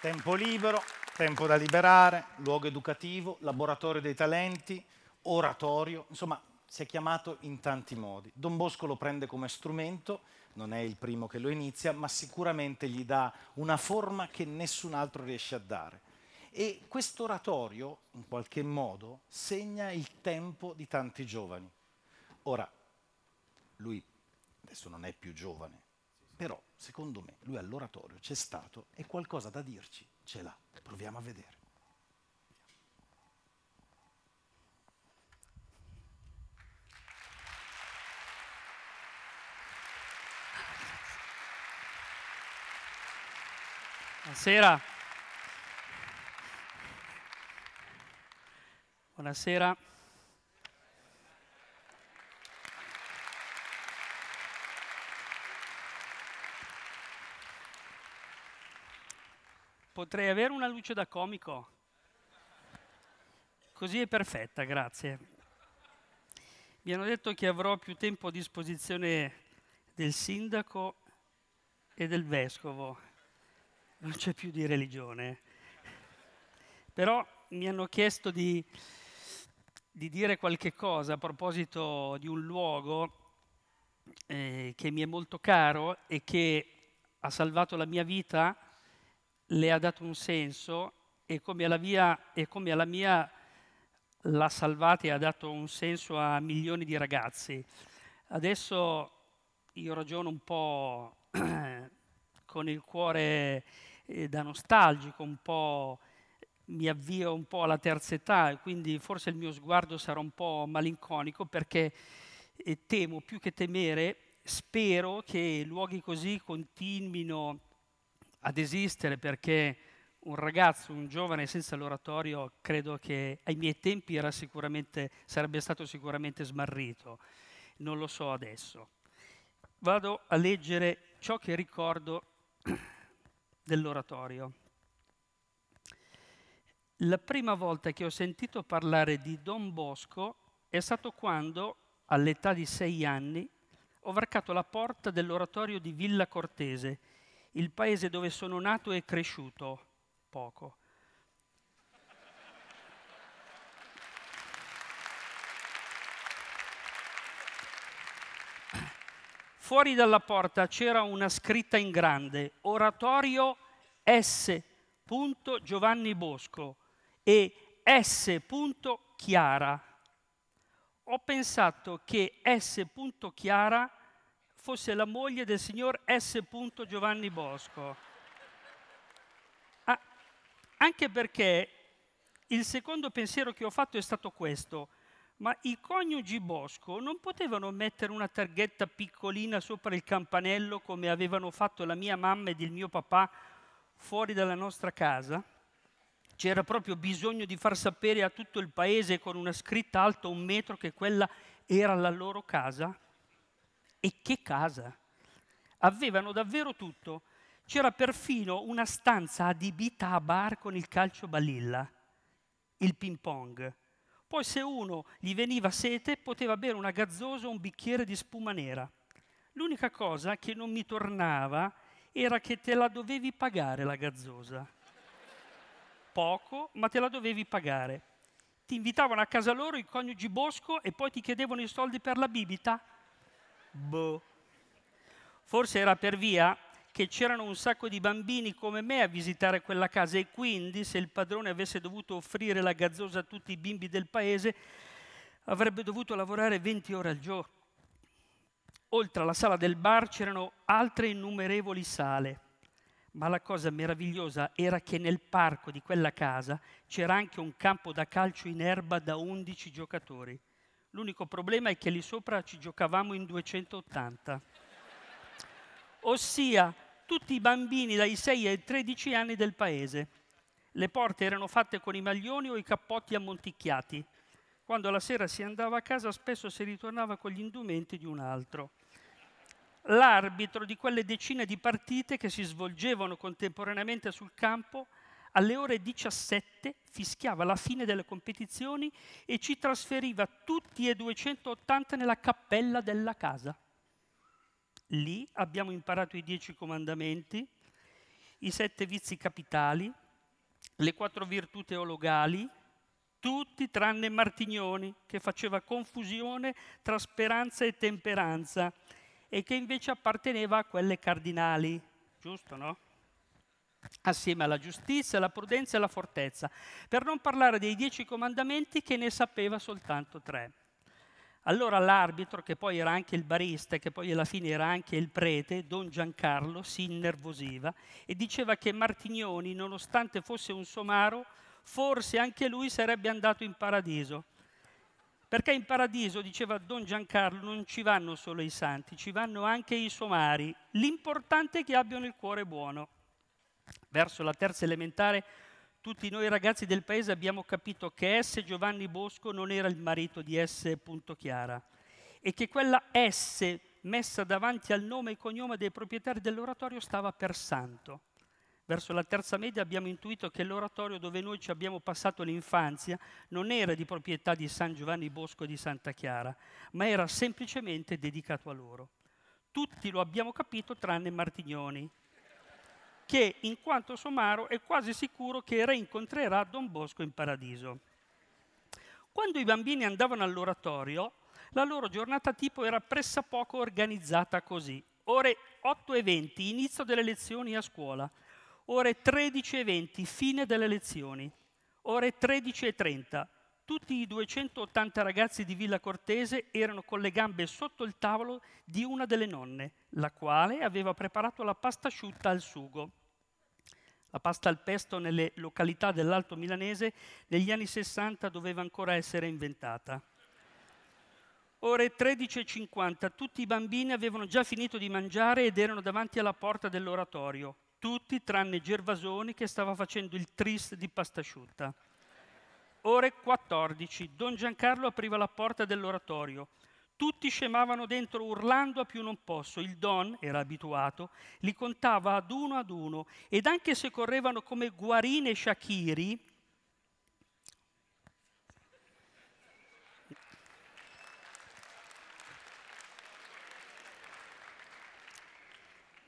Tempo libero, tempo da liberare, luogo educativo, laboratorio dei talenti, oratorio, insomma si è chiamato in tanti modi. Don Bosco lo prende come strumento, non è il primo che lo inizia, ma sicuramente gli dà una forma che nessun altro riesce a dare. E questo oratorio, in qualche modo, segna il tempo di tanti giovani. Ora, lui adesso non è più giovane, però, secondo me, lui all'oratorio c'è stato e qualcosa da dirci ce l'ha. Proviamo a vedere. Buonasera. Buonasera. potrei avere una luce da comico? Così è perfetta, grazie. Mi hanno detto che avrò più tempo a disposizione del sindaco e del vescovo. Non c'è più di religione. Però mi hanno chiesto di, di dire qualche cosa a proposito di un luogo eh, che mi è molto caro e che ha salvato la mia vita le ha dato un senso e come alla, via, e come alla mia l'ha salvata e ha dato un senso a milioni di ragazzi. Adesso io ragiono un po' con il cuore eh, da nostalgico, un po' mi avvio un po' alla terza età e quindi forse il mio sguardo sarà un po' malinconico perché eh, temo più che temere, spero che luoghi così continuino a ad esistere perché un ragazzo, un giovane senza l'oratorio, credo che ai miei tempi sarebbe stato sicuramente smarrito. Non lo so adesso. Vado a leggere ciò che ricordo dell'oratorio. La prima volta che ho sentito parlare di Don Bosco è stato quando, all'età di sei anni, ho varcato la porta dell'oratorio di Villa Cortese il paese dove sono nato e cresciuto poco. Fuori dalla porta c'era una scritta in grande, oratorio S. Giovanni Bosco e S. Chiara. Ho pensato che S. Chiara fosse la moglie del signor S. Giovanni Bosco. Ah, anche perché il secondo pensiero che ho fatto è stato questo, ma i coniugi Bosco non potevano mettere una targhetta piccolina sopra il campanello come avevano fatto la mia mamma ed il mio papà fuori dalla nostra casa? C'era proprio bisogno di far sapere a tutto il paese con una scritta alta un metro che quella era la loro casa? E che casa! Avevano davvero tutto. C'era perfino una stanza adibita a bar con il calcio balilla, il ping pong. Poi se uno gli veniva sete poteva bere una gazzosa o un bicchiere di spuma nera. L'unica cosa che non mi tornava era che te la dovevi pagare la gazzosa. Poco, ma te la dovevi pagare. Ti invitavano a casa loro i coniugi Bosco e poi ti chiedevano i soldi per la bibita. Boh. Forse era per via che c'erano un sacco di bambini come me a visitare quella casa e quindi se il padrone avesse dovuto offrire la gazzosa a tutti i bimbi del paese avrebbe dovuto lavorare 20 ore al giorno. Oltre alla sala del bar c'erano altre innumerevoli sale, ma la cosa meravigliosa era che nel parco di quella casa c'era anche un campo da calcio in erba da 11 giocatori. L'unico problema è che lì sopra ci giocavamo in 280. Ossia, tutti i bambini dai 6 ai 13 anni del paese. Le porte erano fatte con i maglioni o i cappotti ammonticchiati. Quando la sera si andava a casa spesso si ritornava con gli indumenti di un altro. L'arbitro di quelle decine di partite che si svolgevano contemporaneamente sul campo alle ore 17 fischiava la fine delle competizioni e ci trasferiva tutti e 280 nella cappella della casa. Lì abbiamo imparato i dieci comandamenti, i sette vizi capitali, le quattro virtù teologali, tutti tranne Martignoni, che faceva confusione tra speranza e temperanza e che invece apparteneva a quelle cardinali, giusto no? assieme alla giustizia, alla prudenza e alla fortezza, per non parlare dei dieci comandamenti che ne sapeva soltanto tre. Allora l'arbitro, che poi era anche il barista, che poi alla fine era anche il prete, don Giancarlo, si innervosiva e diceva che Martignoni, nonostante fosse un somaro, forse anche lui sarebbe andato in paradiso. Perché in paradiso, diceva don Giancarlo, non ci vanno solo i santi, ci vanno anche i somari. L'importante è che abbiano il cuore buono verso la terza elementare, tutti noi ragazzi del paese abbiamo capito che S. Giovanni Bosco non era il marito di S. Chiara e che quella S messa davanti al nome e cognome dei proprietari dell'oratorio stava per santo. Verso la terza media abbiamo intuito che l'oratorio dove noi ci abbiamo passato l'infanzia non era di proprietà di San Giovanni Bosco e di Santa Chiara, ma era semplicemente dedicato a loro. Tutti lo abbiamo capito tranne Martignoni, che, in quanto somaro, è quasi sicuro che reincontrerà Don Bosco in paradiso. Quando i bambini andavano all'oratorio, la loro giornata tipo era pressappoco organizzata così. Ore 8 e 20, inizio delle lezioni a scuola. Ore 13 e 20, fine delle lezioni. Ore 13 e 30, tutti i 280 ragazzi di Villa Cortese erano con le gambe sotto il tavolo di una delle nonne, la quale aveva preparato la pasta asciutta al sugo. La pasta al pesto nelle località dell'Alto Milanese negli anni 60 doveva ancora essere inventata. Ore 13.50, tutti i bambini avevano già finito di mangiare ed erano davanti alla porta dell'oratorio, tutti tranne Gervasoni che stava facendo il trist di pasta asciutta. Ore 14, Don Giancarlo apriva la porta dell'oratorio. Tutti scemavano dentro urlando a più non posso. Il Don era abituato, li contava ad uno ad uno ed anche se correvano come guarine sciacchiri,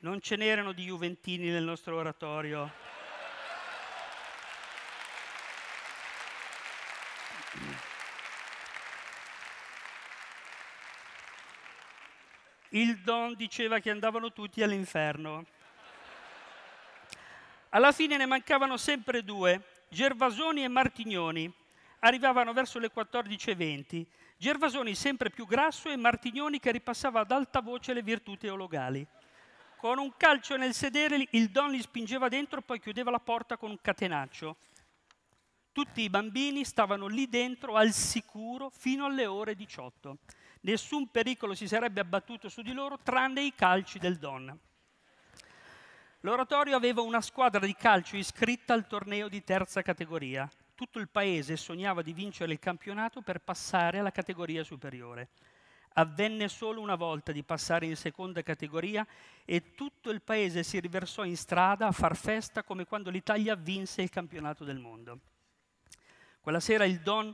non ce n'erano di Juventini nel nostro oratorio. il Don diceva che andavano tutti all'inferno. Alla fine ne mancavano sempre due, Gervasoni e Martignoni. Arrivavano verso le 14.20. Gervasoni sempre più grasso e Martignoni che ripassava ad alta voce le virtù teologali. Con un calcio nel sedere il Don li spingeva dentro, poi chiudeva la porta con un catenaccio. Tutti i bambini stavano lì dentro al sicuro fino alle ore 18. Nessun pericolo si sarebbe abbattuto su di loro tranne i calci del Don. L'oratorio aveva una squadra di calcio iscritta al torneo di terza categoria. Tutto il paese sognava di vincere il campionato per passare alla categoria superiore. Avvenne solo una volta di passare in seconda categoria e tutto il paese si riversò in strada a far festa come quando l'Italia vinse il campionato del mondo. Quella sera il Don,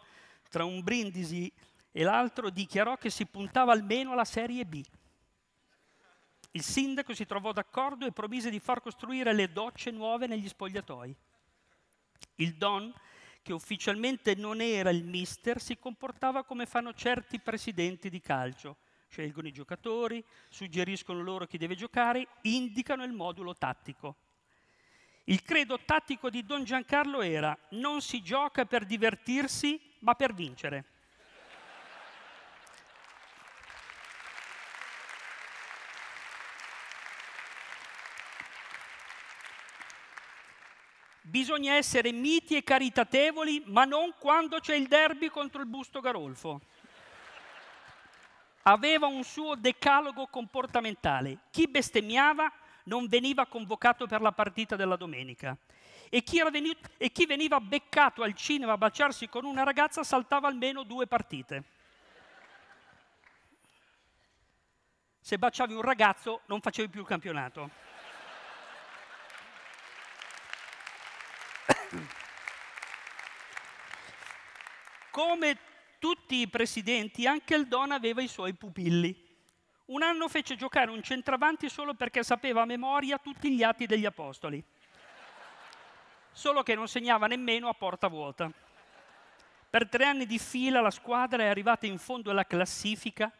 tra un brindisi e l'altro, dichiarò che si puntava almeno alla Serie B. Il sindaco si trovò d'accordo e promise di far costruire le docce nuove negli spogliatoi. Il Don, che ufficialmente non era il mister, si comportava come fanno certi presidenti di calcio. Scelgono i giocatori, suggeriscono loro chi deve giocare, indicano il modulo tattico. Il credo tattico di Don Giancarlo era non si gioca per divertirsi, ma per vincere. Bisogna essere miti e caritatevoli, ma non quando c'è il derby contro il busto Garolfo. Aveva un suo decalogo comportamentale. Chi bestemmiava non veniva convocato per la partita della domenica. E chi, venuto, e chi veniva beccato al cinema a baciarsi con una ragazza saltava almeno due partite. se baciavi un ragazzo non facevi più il campionato. Come tutti i presidenti, anche il Don aveva i suoi pupilli. Un anno fece giocare un centravanti solo perché sapeva a memoria tutti gli atti degli apostoli, solo che non segnava nemmeno a porta vuota. Per tre anni di fila la squadra è arrivata in fondo alla classifica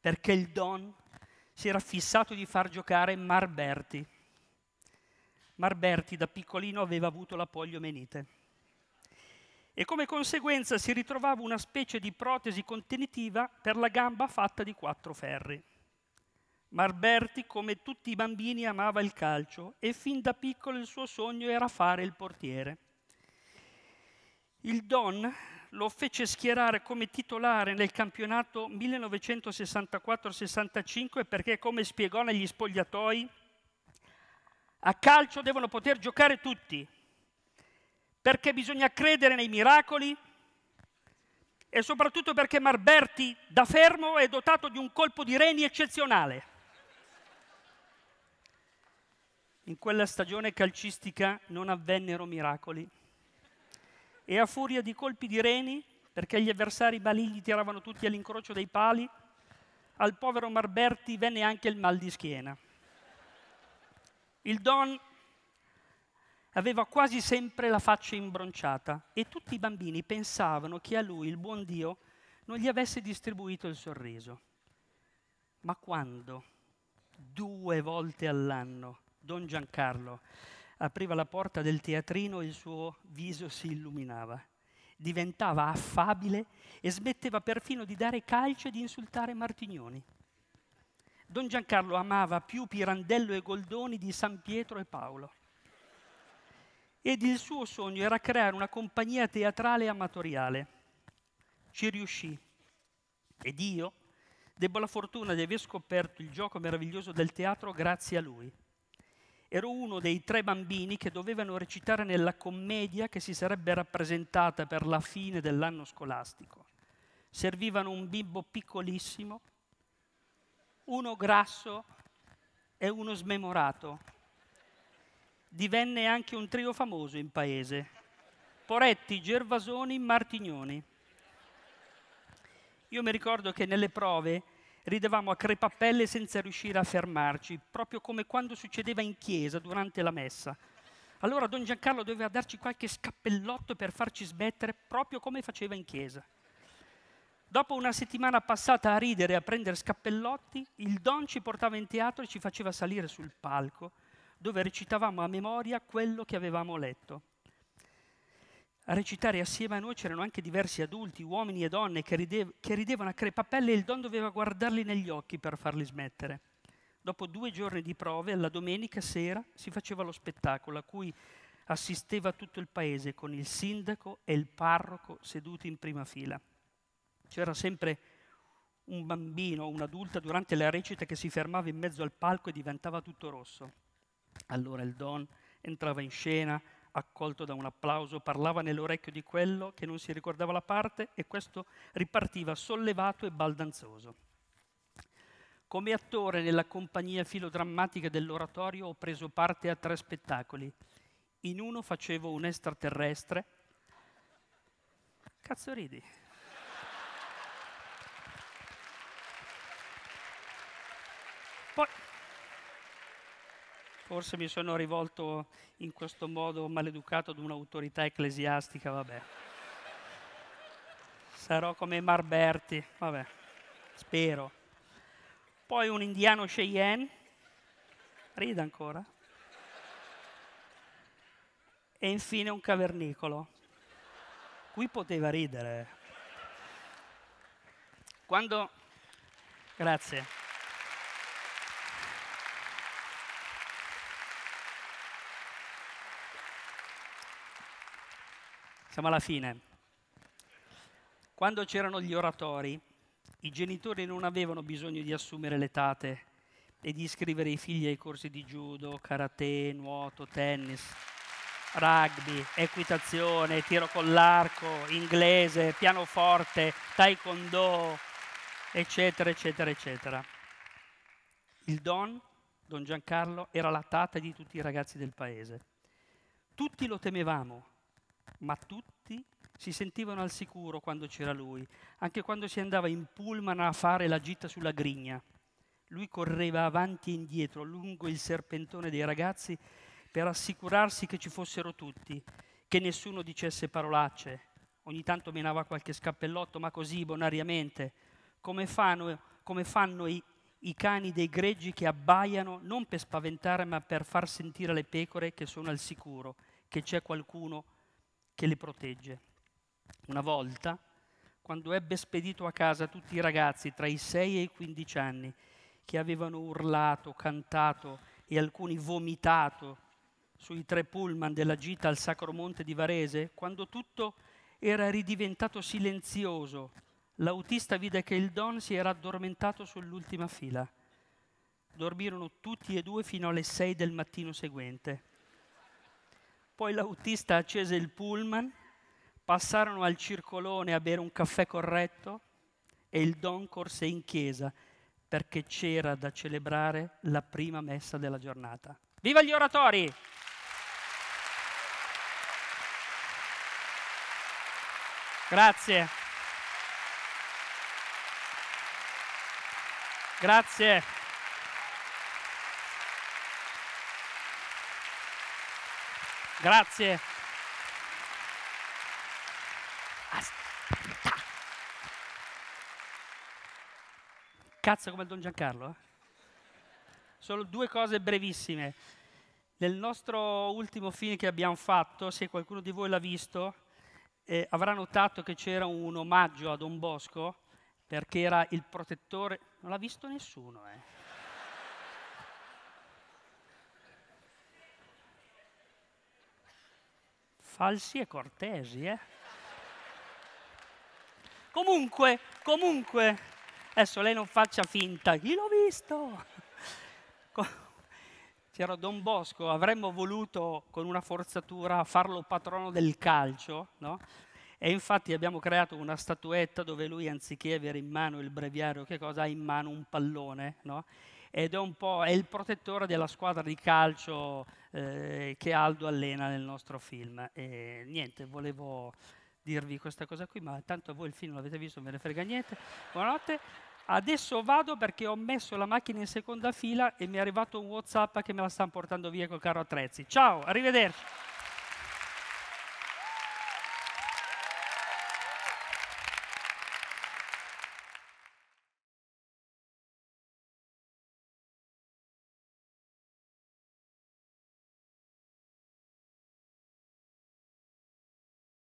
perché il Don si era fissato di far giocare Marberti. Marberti da piccolino aveva avuto la poliomenite e come conseguenza si ritrovava una specie di protesi contenitiva per la gamba fatta di quattro ferri. Marberti, come tutti i bambini, amava il calcio e fin da piccolo il suo sogno era fare il portiere. Il Don lo fece schierare come titolare nel campionato 1964-65 perché, come spiegò negli spogliatoi, a calcio devono poter giocare tutti, perché bisogna credere nei miracoli e soprattutto perché Marberti da fermo è dotato di un colpo di reni eccezionale. In quella stagione calcistica non avvennero miracoli e a furia di colpi di reni, perché gli avversari maligni tiravano tutti all'incrocio dei pali, al povero Marberti venne anche il mal di schiena. Il Don Aveva quasi sempre la faccia imbronciata e tutti i bambini pensavano che a lui, il buon Dio, non gli avesse distribuito il sorriso. Ma quando, due volte all'anno, don Giancarlo apriva la porta del teatrino e il suo viso si illuminava. Diventava affabile e smetteva perfino di dare calcio e di insultare Martignoni. Don Giancarlo amava più Pirandello e Goldoni di San Pietro e Paolo ed il suo sogno era creare una compagnia teatrale amatoriale. Ci riuscì ed io debbo la fortuna di aver scoperto il gioco meraviglioso del teatro grazie a lui. Ero uno dei tre bambini che dovevano recitare nella commedia che si sarebbe rappresentata per la fine dell'anno scolastico. Servivano un bimbo piccolissimo, uno grasso e uno smemorato divenne anche un trio famoso in paese. Poretti, Gervasoni, Martignoni. Io mi ricordo che nelle prove ridevamo a crepappelle senza riuscire a fermarci, proprio come quando succedeva in chiesa durante la messa. Allora Don Giancarlo doveva darci qualche scappellotto per farci smettere, proprio come faceva in chiesa. Dopo una settimana passata a ridere e a prendere scappellotti, il Don ci portava in teatro e ci faceva salire sul palco dove recitavamo a memoria quello che avevamo letto. A recitare assieme a noi c'erano anche diversi adulti, uomini e donne, che, ridev che ridevano a crepapelle e il don doveva guardarli negli occhi per farli smettere. Dopo due giorni di prove, la domenica sera si faceva lo spettacolo a cui assisteva tutto il paese con il sindaco e il parroco seduti in prima fila. C'era sempre un bambino o un adulto durante la recita che si fermava in mezzo al palco e diventava tutto rosso. Allora il Don entrava in scena, accolto da un applauso, parlava nell'orecchio di quello che non si ricordava la parte e questo ripartiva sollevato e baldanzoso. Come attore nella compagnia filodrammatica dell'oratorio ho preso parte a tre spettacoli. In uno facevo un extraterrestre. Cazzo ridi? Poi Forse mi sono rivolto in questo modo maleducato ad un'autorità ecclesiastica, vabbè. Sarò come Marberti, vabbè, spero. Poi un indiano Cheyenne, ride ancora. E infine un cavernicolo. Qui poteva ridere. Quando... Grazie. Siamo alla fine. Quando c'erano gli oratori, i genitori non avevano bisogno di assumere le tate e di iscrivere i figli ai corsi di judo, karate, nuoto, tennis, rugby, equitazione, tiro con l'arco, inglese, pianoforte, taekwondo, eccetera, eccetera, eccetera. Il Don, Don Giancarlo, era la tata di tutti i ragazzi del paese. Tutti lo temevamo, ma tutti si sentivano al sicuro quando c'era lui, anche quando si andava in pullman a fare la gita sulla grigna. Lui correva avanti e indietro lungo il serpentone dei ragazzi per assicurarsi che ci fossero tutti, che nessuno dicesse parolacce. Ogni tanto menava qualche scappellotto, ma così bonariamente, come fanno, come fanno i, i cani dei greggi che abbaiano non per spaventare, ma per far sentire alle pecore che sono al sicuro, che c'è qualcuno che che le protegge. Una volta, quando ebbe spedito a casa tutti i ragazzi tra i 6 e i 15 anni che avevano urlato, cantato e alcuni vomitato sui tre pullman della gita al Sacro Monte di Varese, quando tutto era ridiventato silenzioso, l'autista vide che il Don si era addormentato sull'ultima fila. Dormirono tutti e due fino alle 6 del mattino seguente. Poi l'autista accese il pullman, passarono al circolone a bere un caffè corretto e il don corse in chiesa perché c'era da celebrare la prima messa della giornata. Viva gli oratori! Grazie. Grazie. Grazie. Aspetta. Cazzo come il Don Giancarlo. Eh? Solo due cose brevissime. Nel nostro ultimo film che abbiamo fatto, se qualcuno di voi l'ha visto, eh, avrà notato che c'era un omaggio a Don Bosco perché era il protettore... Non l'ha visto nessuno, eh. falsi e cortesi, eh? comunque, comunque, adesso lei non faccia finta, chi l'ho visto? C'era Don Bosco, avremmo voluto con una forzatura farlo patrono del calcio, no? E infatti abbiamo creato una statuetta dove lui, anziché avere in mano il breviario, che cosa ha in mano? Un pallone, no? ed è, è il protettore della squadra di calcio eh, che Aldo allena nel nostro film. E niente, volevo dirvi questa cosa qui, ma tanto voi il film l'avete visto, non ve ne frega niente. Buonanotte. Adesso vado perché ho messo la macchina in seconda fila e mi è arrivato un WhatsApp che me la stanno portando via col carro attrezzi. Ciao, arrivederci.